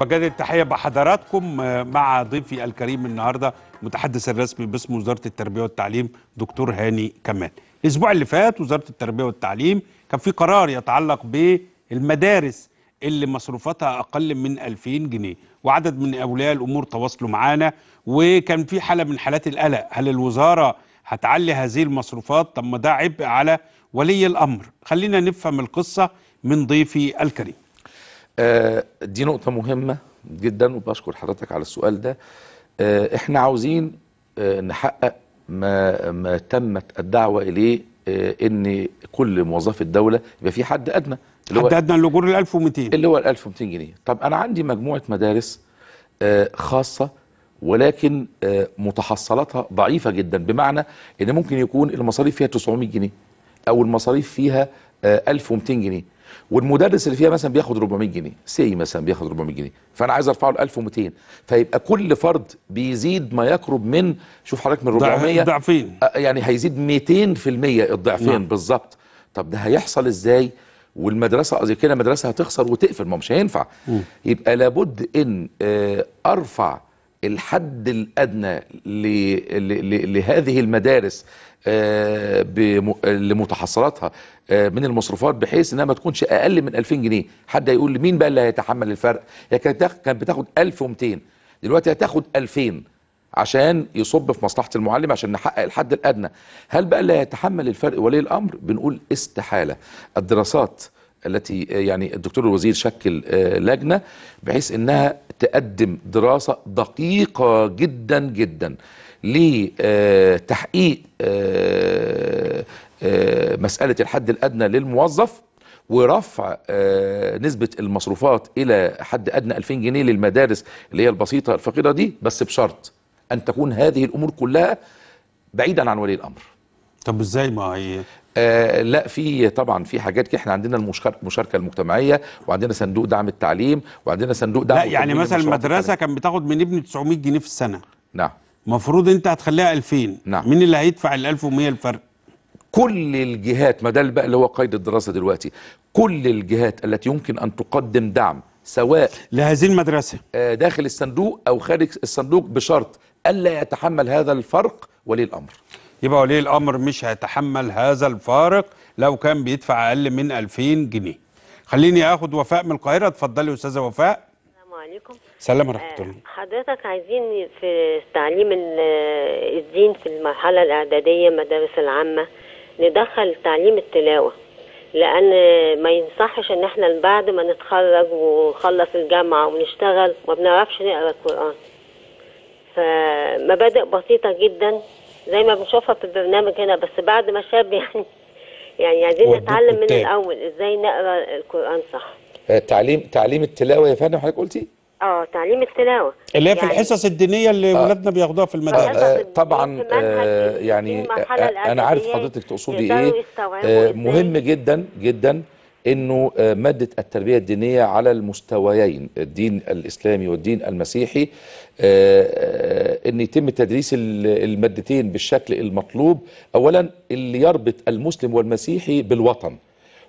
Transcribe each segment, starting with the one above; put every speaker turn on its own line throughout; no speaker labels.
بجد التحيه بحضراتكم آه، مع ضيفي الكريم النهارده المتحدث الرسمي باسم وزاره التربيه والتعليم دكتور هاني كمال الاسبوع اللي فات وزاره التربيه والتعليم كان في قرار يتعلق بالمدارس اللي مصروفاتها اقل من 2000 جنيه وعدد من اولياء الامور تواصلوا معانا وكان في حاله من حالات القلق هل الوزاره هتعلي هذه المصروفات طب ما ده عبء على ولي الامر خلينا نفهم القصه من ضيفي الكريم آه، دي نقطة مهمة جدا وبشكر حضرتك على السؤال ده
آه، احنا عاوزين آه، نحقق ما, ما تمت الدعوة إليه ان كل موظفي الدوله يبقى في حد ادنى اللي حد ادنى لجور ال 1200 اللي هو ال 1200 جنيه طب انا عندي مجموعه مدارس خاصه ولكن متحصلاتها ضعيفه جدا بمعنى ان ممكن يكون المصاريف فيها 900 جنيه او المصاريف فيها 1200 جنيه والمدرس اللي فيها مثلا بياخد 400 جنيه سي مثلا بياخد 400 جنيه فانا عايز ارفعه ل 1200 فيبقى كل فرد بيزيد ما يقرب من شوف حضرتك من 400 ضعفين يعني هيزيد 200% الضعفين نعم. بالظبط طب ده هيحصل ازاي والمدرسه قصدي كده المدرسه هتخسر وتقفل ما مش هينفع م. يبقى لابد ان آه، ارفع الحد الأدنى لهذه المدارس آه، لمتحصلاتها آه، من المصروفات بحيث انها ما تكونش اقل من 2000 جنيه حد هيقول لي مين بقى اللي هيتحمل الفرق هي كانت كانت بتاخد 1200 دلوقتي هتاخد 2000 عشان يصب في مصلحه المعلم عشان نحقق الحد الادنى هل بقى اللي هيتحمل الفرق ولي الامر بنقول استحاله الدراسات التي يعني الدكتور الوزير شكل آه، لجنه بحيث انها تقدم دراسه دقيقه جدا جدا لتحقيق آه، آه، مساله الحد الادنى للموظف ورفع نسبة المصروفات إلى حد أدنى 2000 جنيه للمدارس اللي هي البسيطة الفقيرة دي بس بشرط أن تكون هذه الأمور كلها بعيدا عن ولي الأمر طب ازاي ما هي آه لا في طبعا في حاجات احنا عندنا المشاركه المجتمعيه
وعندنا صندوق دعم التعليم وعندنا صندوق دعم لا يعني مثلا المدرسه كان بتاخد من ابني 900 جنيه في السنه نعم المفروض انت هتخليها 2000 نعم مين اللي هيدفع ال 1100 الفرق كل الجهات ما ده بقى اللي هو قيد الدراسه دلوقتي كل الجهات التي يمكن
ان تقدم دعم سواء لهذه المدرسه آه داخل الصندوق او خارج الصندوق
بشرط الا يتحمل هذا الفرق ولي الامر يبقى ولي الامر مش هيتحمل هذا الفارق لو كان بيدفع اقل من 2000 جنيه خليني اخد وفاء من القاهره اتفضلي استاذه وفاء السلام عليكم سلام ورحمه الله آه، حضرتك عايزين في تعليم آه، الدين في المرحله الاعداديه المدارس العامه ندخل تعليم التلاوه لان ما ينصحش ان احنا بعد ما نتخرج ونخلص الجامعه ونشتغل ما بنعرفش نقرا القران فمبادئ بسيطه جدا زي ما بنشوفها في البرنامج هنا بس بعد ما شاب يعني يعني عايزين نتعلم من الاول ازاي نقرا القران صح آه، تعليم تعليم التلاوه يا فندم حضرتك قلتي اه تعليم التلاوه اللي هي يعني في الحصص الدينيه اللي آه ولادنا بياخدوها في المدارس آه, آه، طبعا آه يعني آه، انا عارف حضرتك تقصدي ايه آه مهم
جدا جدا انه آه، ماده التربيه الدينيه على المستويين الدين الاسلامي والدين المسيحي آه، آه، ان يتم تدريس المادتين بالشكل المطلوب اولا اللي يربط المسلم والمسيحي بالوطن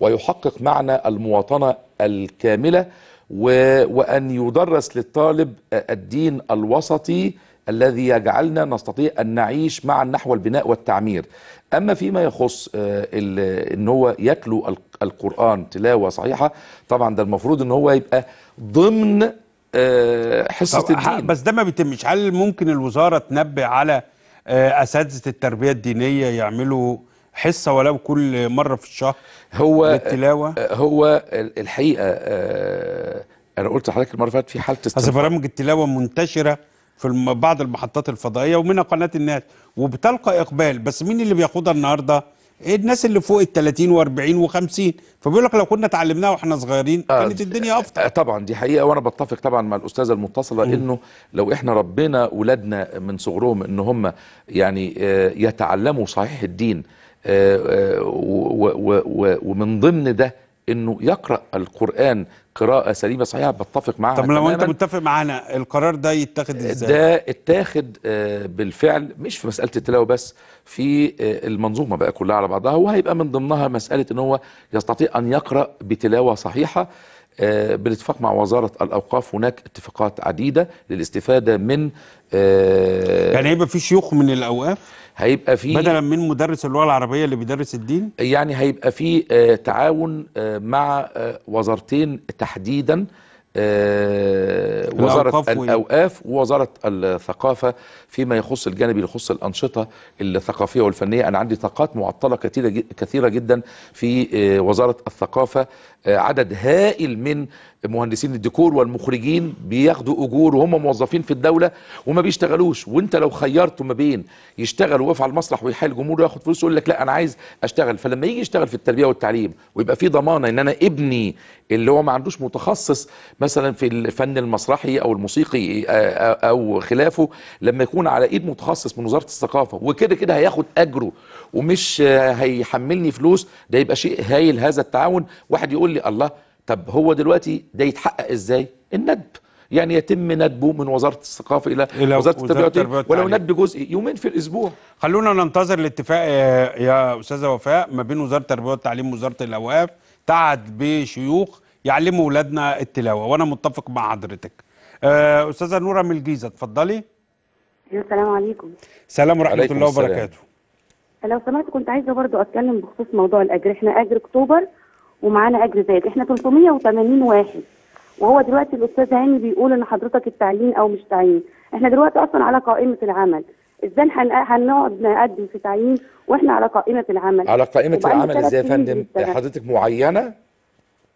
ويحقق معنى المواطنه الكامله وان يدرس للطالب الدين الوسطي الذي يجعلنا نستطيع أن نعيش معا نحو البناء والتعمير أما فيما يخص آه، أن هو يتلو القرآن تلاوة صحيحة طبعا
ده المفروض أن هو يبقى ضمن آه، حصة الدين بس ده ما بيتمش هل ممكن الوزارة تنبه على آه، أساتذة التربية الدينية يعملوا حصه ولو كل مره في الشهر هو للتلاوه هو الحقيقه انا قلت لحضرتك المره اللي فاتت في حاله استنفار برامج التلاوه منتشره في بعض المحطات الفضائيه ومنها قناه الناس وبتلقى اقبال بس مين اللي بياخدها النهارده؟ الناس اللي فوق ال 30 و40 و50 فبيقول لك لو كنا اتعلمناها واحنا صغيرين آه كانت الدنيا افضل آه طبعا دي حقيقه وانا بتفق طبعا مع الاستاذه المتصله انه لو احنا ربينا
اولادنا من صغرهم ان هم يعني آه، يتعلموا صحيح الدين آه، آه، ومن ضمن ده انه يقرا القران قراءه سليمه صحيحه بتفق معاها طب لو انت
متفق معانا القرار ده يتاخد آه، ازاي ده
اتاخد آه، بالفعل مش في مساله التلاوه بس في آه، المنظومه بقى كلها على بعضها وهيبقى من ضمنها مساله ان هو يستطيع ان يقرا بتلاوه صحيحه آه، بالاتفاق مع وزارة الأوقاف هناك اتفاقات عديدة للاستفادة من آه، يعني هيبقى في شيوخ من الأوقاف هيبقى في بدلا من مدرس اللغة العربية اللي بيدرس الدين يعني هيبقى في آه، تعاون مع وزارتين تحديدا وزاره الاوقاف ووزاره الثقافه فيما يخص الجانب اللي يخص الانشطه الثقافيه والفنيه انا عندي طاقات معطله كثيره كثيره جدا في آه، وزاره الثقافه آه، عدد هائل من مهندسين الديكور والمخرجين بياخدوا اجور وهم موظفين في الدوله وما بيشتغلوش وانت لو خيرت ما بين يشتغل ويقف على المسرح ويحايل الجمهور وياخد فلوس يقول لك لا انا عايز اشتغل فلما يجي يشتغل في التربيه والتعليم ويبقى في ضمانه ان انا ابني اللي هو ما عندوش متخصص مثلا في الفن المسرحي الغنائي او الموسيقي آه، آه، او خلافه لما يكون على ايد متخصص من وزاره الثقافه وكده كده هياخد اجره ومش آه، هيحملني فلوس ده يبقى شيء هايل هذا التعاون واحد يقول لي الله طب هو دلوقتي ده يتحقق ازاي الندب يعني يتم ندبه من وزاره الثقافه الى وزاره, وزارة التربيه والتعليم ولو ندب
جزئي يومين في الاسبوع خلونا ننتظر الاتفاق يا استاذه وفاء ما بين وزاره التربيه والتعليم ووزاره الاوقاف تعد بشيوخ يعلموا اولادنا التلاوه وانا متفق مع حضرتك آه، استاذه نوره من الجيزه اتفضلي السلام عليكم سلام ورحمه الله وبركاته لو سمحت كنت عايزه برضو اتكلم بخصوص موضوع الاجر احنا اجر اكتوبر ومعانا اجر زائد احنا 380 واحد وهو دلوقتي الاستاذ هاني بيقول ان حضرتك التعيين او مش تعيين احنا دلوقتي اصلا على قائمه العمل ازاي هنقعد نقدم في تعيين واحنا على قائمه العمل على قائمه العمل ازاي يا فندم حضرتك
معينه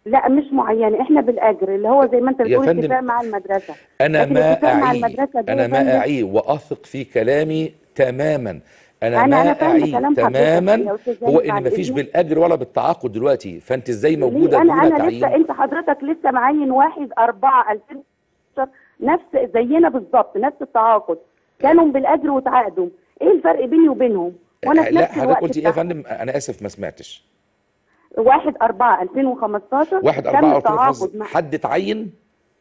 لا مش معينه احنا بالاجر اللي هو زي ما انت بتقول اتفاق مع المدرسه
انا ما اعي انا ما اعي واثق في كلامي تماما انا, أنا ما اعي تماما
هو ان مفيش بالاجر
ولا بالتعاقد دلوقتي فانت ازاي موجوده دون انا تعيين لسه انت
حضرتك لسه معين واحد 4 2016 نفس زينا بالظبط نفس التعاقد كانوا بالاجر وتعاقدوا ايه الفرق بيني وبينهم وانا في نفس لا حضرتك قلتي ايه
يا فندم انا اسف ما سمعتش
1 4 2015 1 4 2015
حد اتعين؟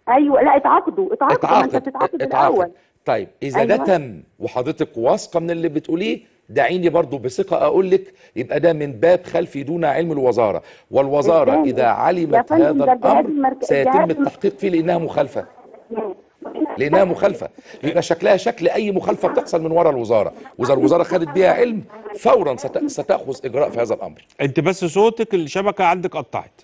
ايوه لا اتعاقدوا اتعاقدوا اتعاقد. انت بتتعاقد الاول
طيب اذا أيوة. ده تم وحضرتك واثقه من اللي بتقوليه دعيني برضو بثقة أقول لك يبقى ده من باب خلفي دون علم الوزارة والوزارة إذا علمت هذا الأمر سيتم التحقيق فيه لأنها مخالفة لانها مخالفه لان شكلها شكل اي مخالفه بتحصل من ورا الوزاره واذا الوزاره خدت بيها علم فورا ستاخذ اجراء في هذا الامر انت بس صوتك الشبكه عندك قطعت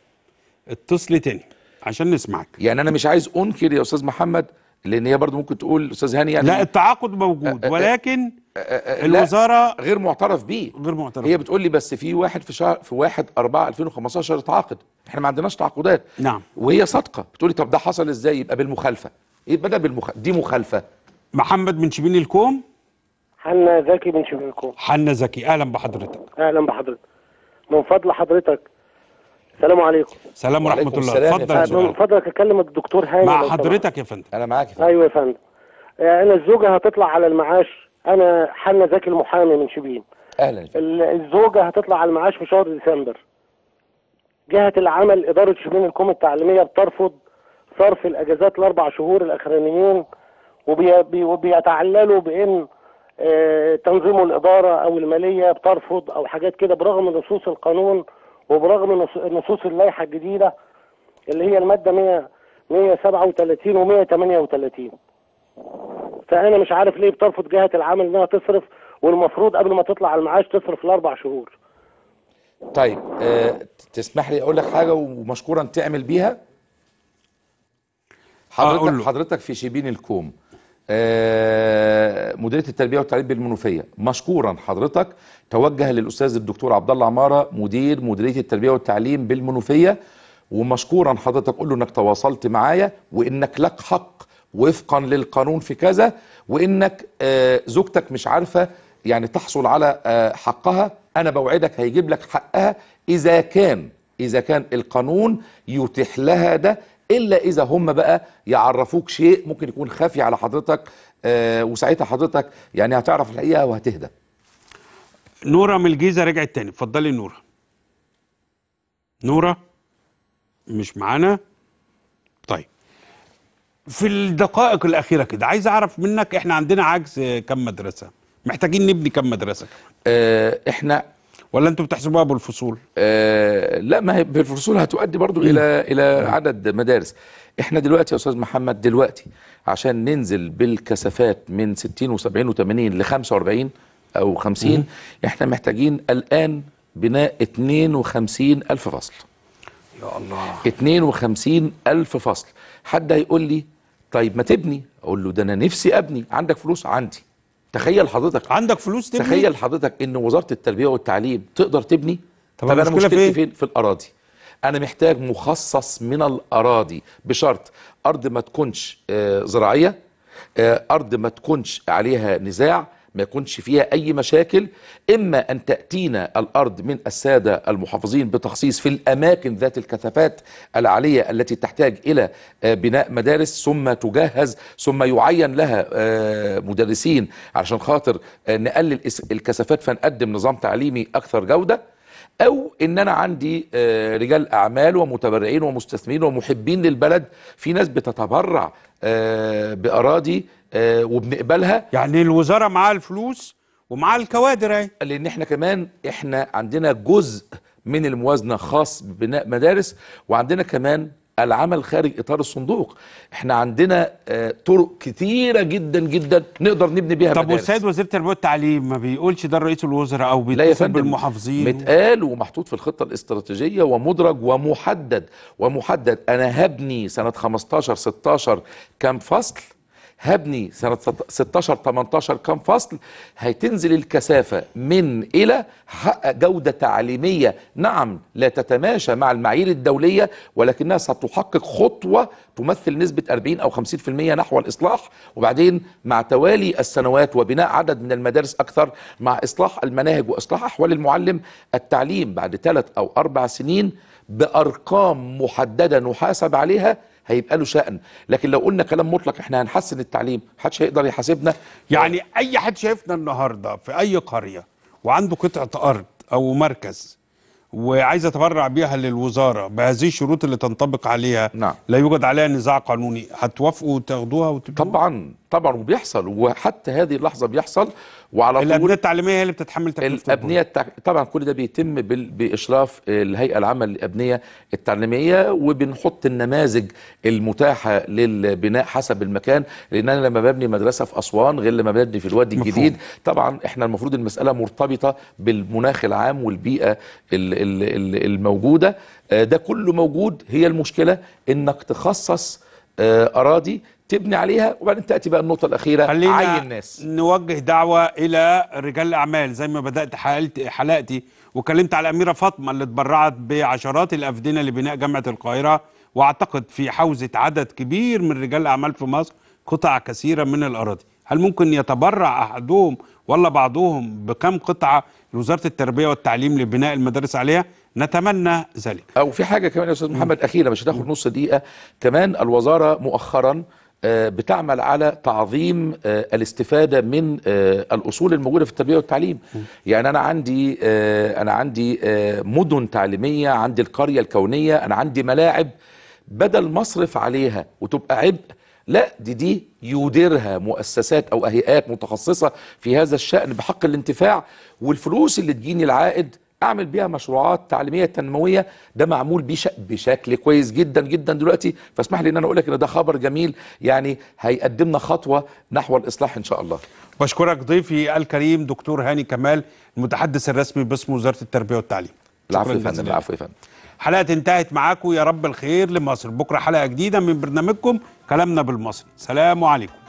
اتصلي تاني عشان نسمعك يعني انا مش عايز انكر يا استاذ محمد لان هي برضو ممكن تقول استاذ هاني يعني لا التعاقد موجود ولكن الوزاره غير معترف بيه غير معترف هي بتقول لي بس في واحد في شهر في 1 4 2015 تعاقد احنا ما عندناش تعاقدات نعم وهي
صادقه بتقول لي طب ده حصل ازاي يبقى بالمخالفه ايه بدا بالمخ... دي مخالفه محمد من شبين الكوم حنا زكي من شبين الكوم حنا زكي اهلا بحضرتك اهلا بحضرتك من فضل حضرتك السلام عليكم السلام ورحمه الله اتفضل من فضلك اكلم الدكتور هاني مع حضرتك يا فندم انا معاك يا فندم ايوه يا فندم يعني انا الزوجه هتطلع على المعاش انا حنا زكي المحامي من شبين اهلا الزوجه هتطلع على المعاش في شهر ديسمبر جهه العمل اداره شبين الكوم التعليميه بترفض صرف الاجازات الاربع شهور الاخرانيين وبيتعللوا بان آه، تنظيم الاداره او الماليه بترفض او حاجات كده برغم نصوص القانون وبرغم نصوص اللائحه الجديده اللي هي الماده 100 137 و 138 فانا مش عارف ليه بترفض جهه العمل انها تصرف والمفروض قبل ما تطلع المعاش تصرف الاربع شهور.
طيب أه تسمح لي اقول لك حاجه ومشكورا تعمل بيها؟ حضرتك حضرتك في شبين الكوم آه، مديريه التربيه والتعليم بالمنوفيه مشكورا حضرتك توجه للاستاذ الدكتور عبد الله عماره مدير مديريه التربيه والتعليم بالمنوفيه ومشكورا حضرتك قول له انك تواصلت معايا وانك لك حق وفقا للقانون في كذا وانك آه، زوجتك مش عارفه يعني تحصل على آه، حقها انا بوعدك هيجيب لك حقها اذا كان اذا كان القانون يتيح لها ده الا اذا هم بقى يعرفوك شيء ممكن يكون خافي على حضرتك آه وساعتها حضرتك يعني هتعرف الحقيقه وهتهدى
نوره من الجيزه رجعت تاني اتفضلي نوره نوره مش معانا طيب في الدقائق الاخيره كده عايز اعرف منك احنا عندنا عجز كم مدرسه محتاجين نبني كم مدرسه آه احنا ولا انتم بتحسبوها بالفصول؟ آه لا ما هي بالفصول هتؤدي برضو الى الى عدد
مدارس. احنا دلوقتي يا استاذ محمد دلوقتي عشان ننزل بالكثافات من 60 و70 و80 ل 45 او 50 مم. احنا محتاجين الان بناء 52 ألف فصل يا الله 52 ألف فصل حد هيقول لي طيب ما تبني أقول له ده أنا نفسي أبني عندك فلوس عندي تخيل حضرتك عندك فلوس تبني تخيل حضرتك ان وزاره التربيه والتعليم تقدر تبني طب, طب انا مشكلتي فين في الاراضي انا محتاج مخصص من الاراضي بشرط ارض ما تكونش آه، زراعيه آه، ارض ما تكونش عليها نزاع ما يكونش فيها أي مشاكل إما أن تأتينا الأرض من السادة المحافظين بتخصيص في الأماكن ذات الكثافات العالية التي تحتاج إلى آه، بناء مدارس ثم تجهز ثم يعين لها آه، مدرسين عشان خاطر آه، نقلل الكثافات فنقدم نظام تعليمي أكثر جودة او ان انا عندي آه، رجال اعمال ومتبرعين ومستثمرين ومحبين للبلد في ناس بتتبرع آه، باراضي آه، وبنقبلها يعني الوزاره معاها الفلوس ومعاها الكوادر اهي لان احنا كمان احنا عندنا جزء من الموازنه خاص ببناء مدارس وعندنا كمان العمل خارج اطار الصندوق احنا عندنا آه، طرق كثيره جدا جدا نقدر نبني بيها طب والسيد وزير التربيه والتعليم ما بيقولش ده رئيس الوزراء او بيتصل بالمحافظين متقال ومحطوط في الخطه الاستراتيجيه ومدرج ومحدد ومحدد انا هبني سنه 15 16 كام فصل هبني سنة 16 18 كام فصل هتنزل الكثافة من إلى حق جودة تعليمية نعم لا تتماشى مع المعايير الدولية ولكنها ستحقق خطوة تمثل نسبة 40 أو 50% نحو الإصلاح وبعدين مع توالي السنوات وبناء عدد من المدارس أكثر مع إصلاح المناهج وإصلاح أحوال المعلم التعليم بعد ثلاث أو أربع سنين بأرقام محددة نحاسب عليها هيبقى له شأن لكن لو قلنا كلام مطلق احنا هنحسن التعليم حدش هيقدر يحاسبنا
يعني اي حد شايفنا النهارده في اي قريه وعنده قطعه ارض او مركز وعايز يتبرع بيها للوزاره بهذه الشروط اللي تنطبق عليها نعم. لا يوجد عليها نزاع قانوني هتوافقوا وتاخدوها وتبقوا طبعا طبعا وبيحصل وحتى هذه اللحظه بيحصل وعلى طول الابنيه التعليميه هي اللي بتتحمل تكلفه الابنيه التع... طبعا كل ده
بيتم بال... باشراف الهيئه العامه للابنيه التعليميه وبنحط النماذج المتاحه للبناء حسب المكان لان انا لما ببني مدرسه في اسوان غير لما ببني في الوادي الجديد طبعا احنا المفروض المساله مرتبطه بالمناخ العام والبيئه الموجوده آه، ده كله موجود هي المشكله انك تخصص آه، اراضي تبني عليها وبعدين تاتي بقى النقطه الاخيره خلينا عين
الناس نوجه دعوه الى رجال الاعمال زي ما بدات حلقتي حلقتي وكلمت على الاميره فاطمه اللي تبرعت بعشرات الافدنه لبناء جامعه القاهره واعتقد في حوزه عدد كبير من رجال الاعمال في مصر قطع كثيره من الاراضي هل ممكن يتبرع احدهم ولا بعضهم بكم قطعه لوزاره التربيه والتعليم لبناء المدارس عليها نتمنى ذلك او في حاجه كمان يا استاذ محمد اخيره مش هتاخد نص دقيقه
كمان الوزاره مؤخرا آه، بتعمل على تعظيم آه، الاستفاده من آه، الاصول الموجوده في التربيه والتعليم يعني انا عندي انا عندي مدن تعليميه عندي القريه الكونيه انا عندي ملاعب بدل ما اصرف عليها وتبقى عبء لا دي دي يديرها مؤسسات او هيئات متخصصه في هذا الشان بحق الانتفاع والفلوس اللي تجيني العائد اعمل بيها مشروعات تعليميه تنمويه ده معمول بش... بشكل كويس جدا جدا دلوقتي
فاسمح لي ان انا اقول لك ان ده خبر جميل يعني
هيقدمنا خطوه نحو الاصلاح ان شاء الله
بشكرك ضيفي الكريم دكتور هاني كمال المتحدث الرسمي باسم وزاره التربيه والتعليم العفو يا فندم العفو يا فندم حلقه انتهت معاكم يا رب الخير لمصر بكره حلقه جديده من برنامجكم كلامنا بالمصري سلام عليكم